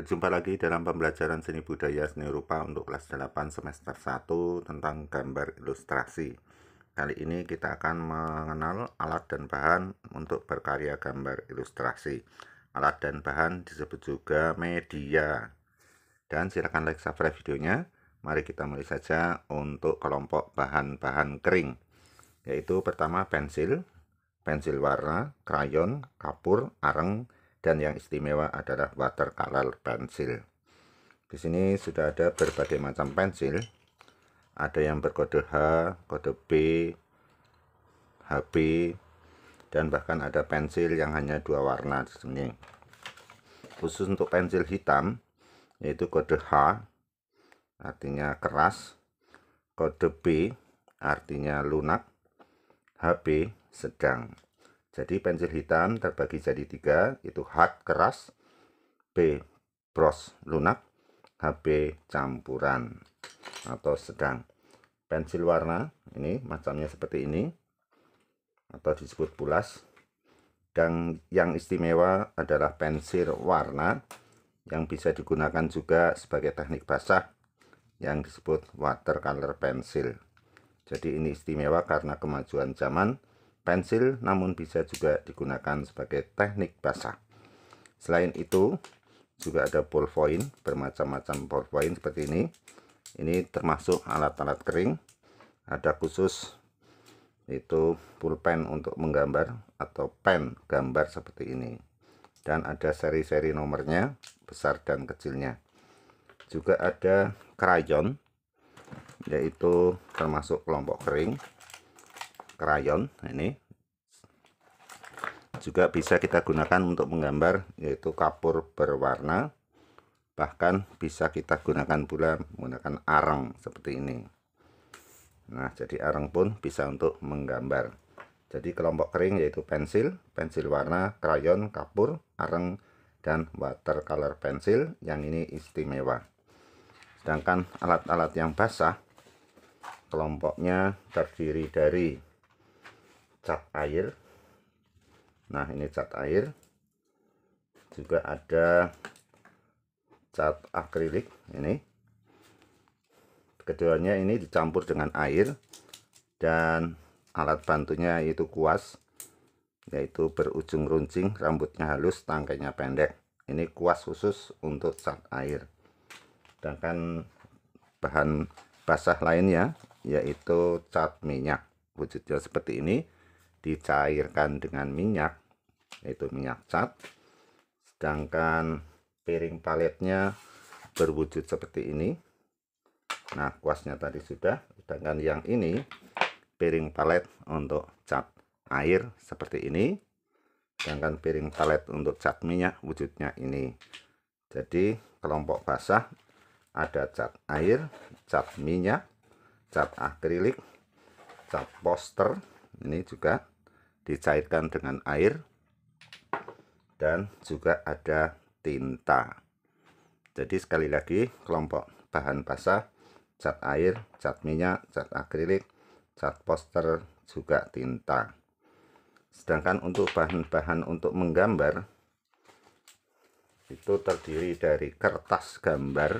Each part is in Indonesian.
Berjumpa lagi dalam pembelajaran seni budaya seni rupa untuk kelas 8 semester 1 tentang gambar ilustrasi. Kali ini kita akan mengenal alat dan bahan untuk berkarya gambar ilustrasi. Alat dan bahan disebut juga media. Dan silakan like subscribe videonya. Mari kita mulai saja untuk kelompok bahan-bahan kering. Yaitu pertama pensil, pensil warna, krayon, kapur, areng, dan yang istimewa adalah watercolor pensil di sini sudah ada berbagai macam pensil ada yang berkode H, kode B, HB, dan bahkan ada pensil yang hanya dua warna di sini. Khusus untuk pensil hitam, yaitu kode H, artinya keras, kode B, artinya lunak, HB, sedang. Jadi pensil hitam terbagi jadi tiga, itu hard keras, B bros lunak, HB campuran atau sedang. Pensil warna ini macamnya seperti ini atau disebut pulas. Dan yang istimewa adalah pensil warna yang bisa digunakan juga sebagai teknik basah yang disebut watercolor pensil. Jadi ini istimewa karena kemajuan zaman pensil namun bisa juga digunakan sebagai teknik basah selain itu juga ada ballpoint bermacam-macam ballpoint seperti ini ini termasuk alat-alat kering ada khusus itu pulpen untuk menggambar atau pen gambar seperti ini dan ada seri-seri nomornya besar dan kecilnya juga ada krayon yaitu termasuk kelompok kering krayon ini juga bisa kita gunakan untuk menggambar yaitu kapur berwarna bahkan bisa kita gunakan pula menggunakan arang seperti ini nah jadi arang pun bisa untuk menggambar jadi kelompok kering yaitu pensil pensil warna krayon kapur arang dan watercolor pensil yang ini istimewa sedangkan alat-alat yang basah kelompoknya terdiri dari cat air nah ini cat air juga ada cat akrilik ini keduanya ini dicampur dengan air dan alat bantunya yaitu kuas yaitu berujung runcing rambutnya halus tangkainya pendek ini kuas khusus untuk cat air sedangkan bahan basah lainnya yaitu cat minyak wujudnya seperti ini dicairkan dengan minyak yaitu minyak cat sedangkan piring paletnya berwujud seperti ini nah kuasnya tadi sudah sedangkan yang ini piring palet untuk cat air seperti ini sedangkan piring palet untuk cat minyak wujudnya ini jadi kelompok basah ada cat air cat minyak cat akrilik cat poster ini juga dicairkan dengan air dan juga ada tinta jadi sekali lagi kelompok bahan basah cat air, cat minyak, cat akrilik, cat poster juga tinta sedangkan untuk bahan-bahan untuk menggambar itu terdiri dari kertas gambar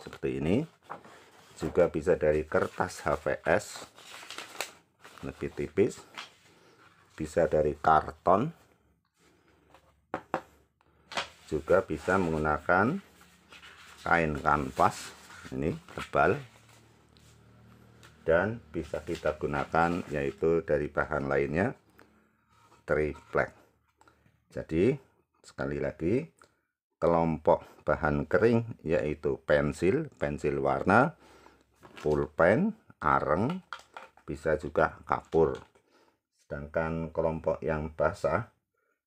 seperti ini juga bisa dari kertas HVS lebih tipis bisa dari karton juga bisa menggunakan kain kanvas ini tebal dan bisa kita gunakan yaitu dari bahan lainnya triplek jadi sekali lagi kelompok bahan kering yaitu pensil pensil warna pulpen areng bisa juga kapur. Sedangkan kelompok yang basah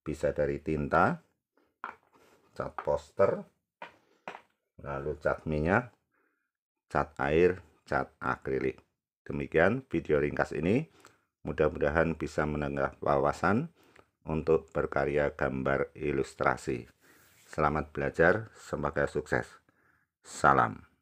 bisa dari tinta, cat poster, lalu cat minyak, cat air, cat akrilik. Demikian video ringkas ini. Mudah-mudahan bisa menengah wawasan untuk berkarya gambar ilustrasi. Selamat belajar, semoga sukses. Salam.